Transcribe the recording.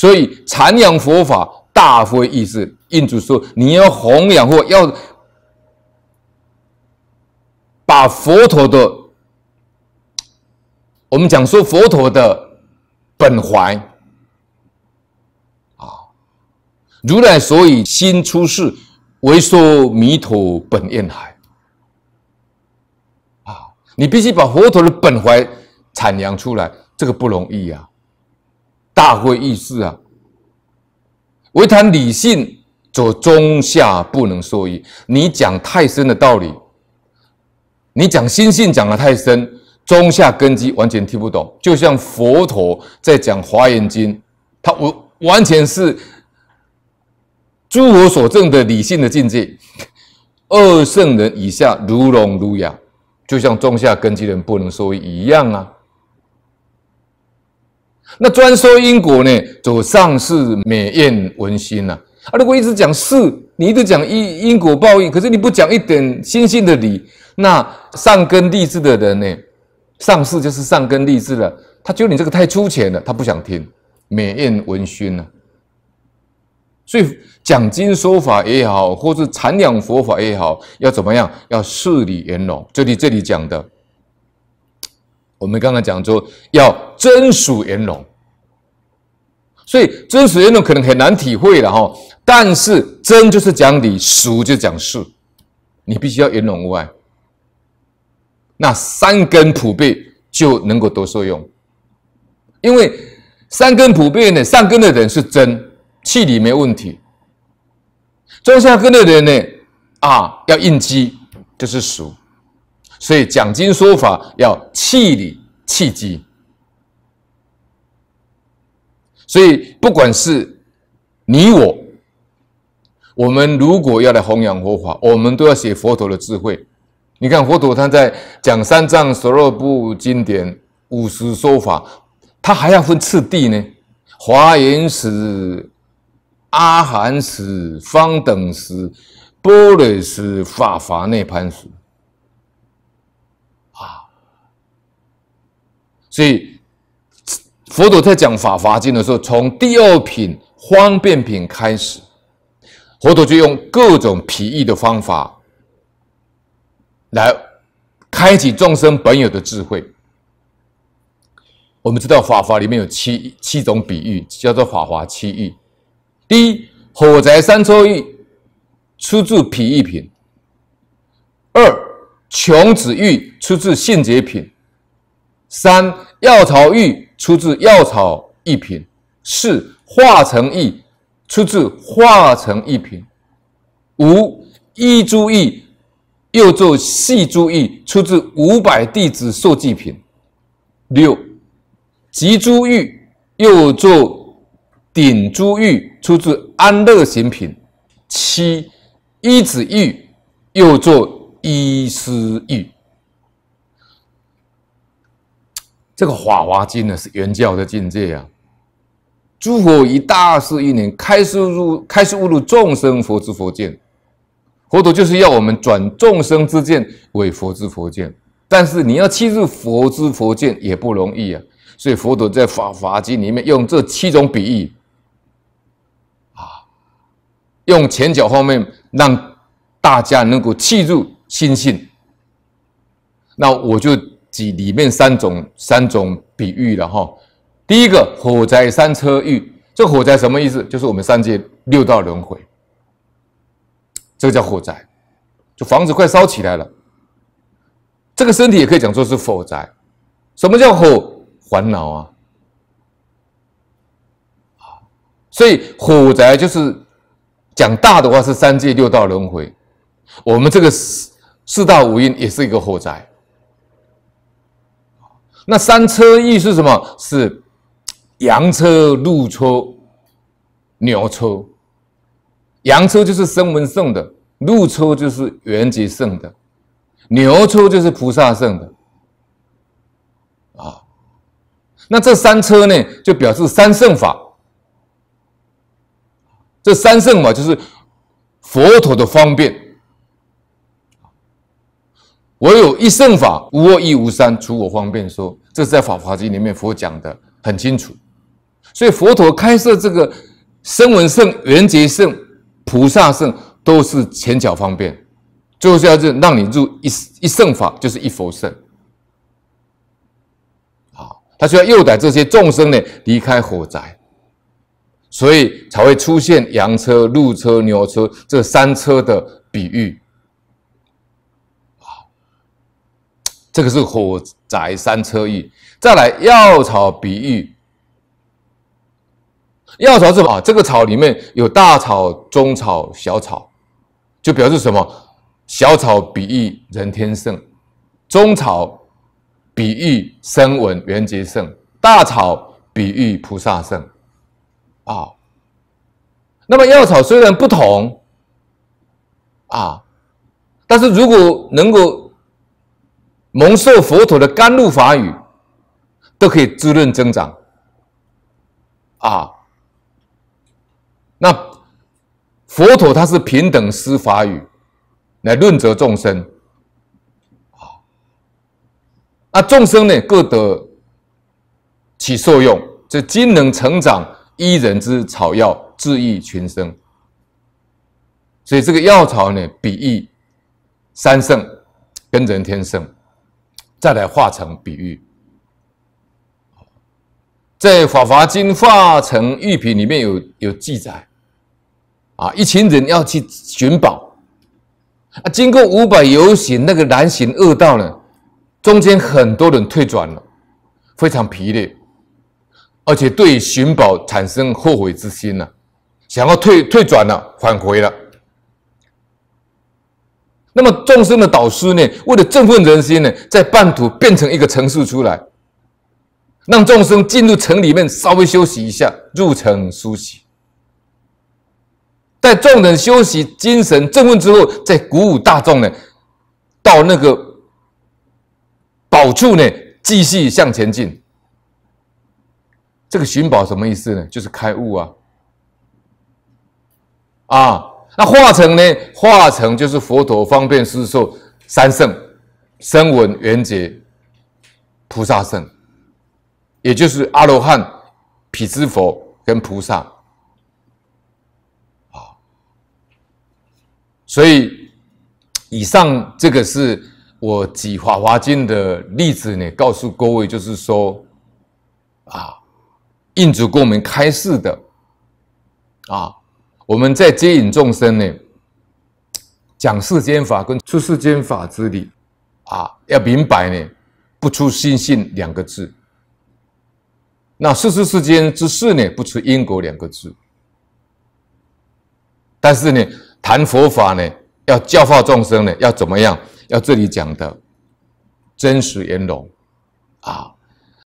所以禅养佛法大佛意思，印主说，你要弘扬或要把佛陀的，我们讲说佛陀的本怀，啊，如来所以心出世为说弥陀本愿海，啊，你必须把佛陀的本怀阐扬出来，这个不容易呀。大会议事啊，唯谈理性，则中下不能说益。你讲太深的道理，你讲心性讲的太深，中下根基完全听不懂。就像佛陀在讲《华严经》，他完完全是诸佛所证的理性的境界。二圣人以下，如聋如哑，就像中下根基人不能说一样啊。那专说因果呢？走上世美艳文心呐！啊，如果一直讲是，你一直讲因因果报应，可是你不讲一点心性的理，那上根利志的人呢？上士就是上根利志了，他觉得你这个太粗浅了，他不想听美艳文心呐。所以讲经说法也好，或是禅养佛法也好，要怎么样？要事理圆融。这里这里讲的，我们刚刚讲说要真属圆融。所以真属言论可能很难体会了哈，但是真就是讲理，俗就讲事，你必须要圆融外。那三根普遍就能够多受用，因为三根普遍呢，上根的人是真气理没问题，中下根的人呢，啊要应激，就是俗，所以讲经说法要气理气机。所以，不管是你我，我们如果要来弘扬佛法，我们都要写佛陀的智慧。你看，佛陀他在讲三藏十二部经典五十说法，他还要分次第呢：华严时、阿含时、方等时、般若时、法华涅盘时。啊，所以。佛陀在讲《法华经》的时候，从第二品方便品开始，佛陀就用各种皮喻的方法来开启众生本有的智慧。我们知道，《法华》里面有七七种比喻，叫做《法华七喻》。第一，火宅三丘喻，出自皮喻品；二，穷子喻，出自性觉品；三，药草喻。出自药草一品，四化成一，出自化成一品，五衣珠玉又作细珠玉，出自五百弟子受记品，六集珠玉又作顶珠玉，出自安乐行品，七衣子玉又作衣丝玉。这个《法华经》呢，是圆教的境界啊。诸佛于大事一年，开始入，开始误入众生佛之佛见。佛陀就是要我们转众生之见为佛之佛见，但是你要切入佛之佛见也不容易啊。所以佛陀在《法华经》里面用这七种比喻，啊，用前脚后面让大家能够切入心性。那我就。几里面三种三种比喻了哈，第一个火灾三车喻，这火灾什么意思？就是我们三界六道轮回，这个叫火灾，就房子快烧起来了。这个身体也可以讲做是火灾，什么叫火烦恼啊？所以火灾就是讲大的话是三界六道轮回，我们这个四四大五阴也是一个火灾。那三车意是什么？是羊车、鹿车、牛车。羊车就是声闻圣的，鹿车就是缘觉圣的，牛车就是菩萨圣的。啊，那这三车呢，就表示三圣法。这三圣嘛，就是佛陀的方便。我有一胜法，无我亦无三，除我方便说。这是在《法华经》里面佛讲的很清楚。所以佛陀开设这个声闻圣、缘觉圣、菩萨圣，都是前脚方便，最后是要是让你入一一胜法，就是一佛圣。好，他需要诱导这些众生呢离开火宅，所以才会出现羊车、鹿车、牛车这三车的比喻。这个是火宅三车喻，再来药草比喻。药草是什么？这个草里面有大草、中草、小草，就表示什么？小草比喻人天圣，中草比喻声闻缘觉圣，大草比喻菩萨圣。啊，那么药草虽然不同，啊，但是如果能够。蒙受佛陀的甘露法语，都可以滋润增长。啊，那佛陀他是平等施法语，来润泽众生。啊，那众生呢各得起作用，这今能成长一人之草药，治愈群生。所以这个药草呢，比喻三圣跟人天圣。再来化成比喻，在《法华经》化成玉品里面有有记载，啊，一群人要去寻宝，啊，经过五百游行那个南行恶道呢，中间很多人退转了，非常疲累，而且对寻宝产生后悔之心了，想要退退转了，返回了。那么众生的导师呢？为了振奋人心呢，在半途变成一个城市出来，让众生进入城里面稍微休息一下，入城梳洗。在众人休息、精神振奋之后，再鼓舞大众呢，到那个宝处呢，继续向前进。这个寻宝什么意思呢？就是开悟啊！啊！那化成呢？化成就是佛陀方便示说三圣：声闻、缘觉、菩萨圣，也就是阿罗汉、毗支佛跟菩萨。啊，所以以上这个是我举《法华经》的例子呢，告诉各位，就是说啊，印度给我们开示的啊。我们在接引众生呢，讲世间法跟出世间法之理，啊，要明白呢，不出心性两个字。那世出世间之事呢，不出因果两个字。但是呢，谈佛法呢，要教化众生呢，要怎么样？要这里讲的真实圆融，啊。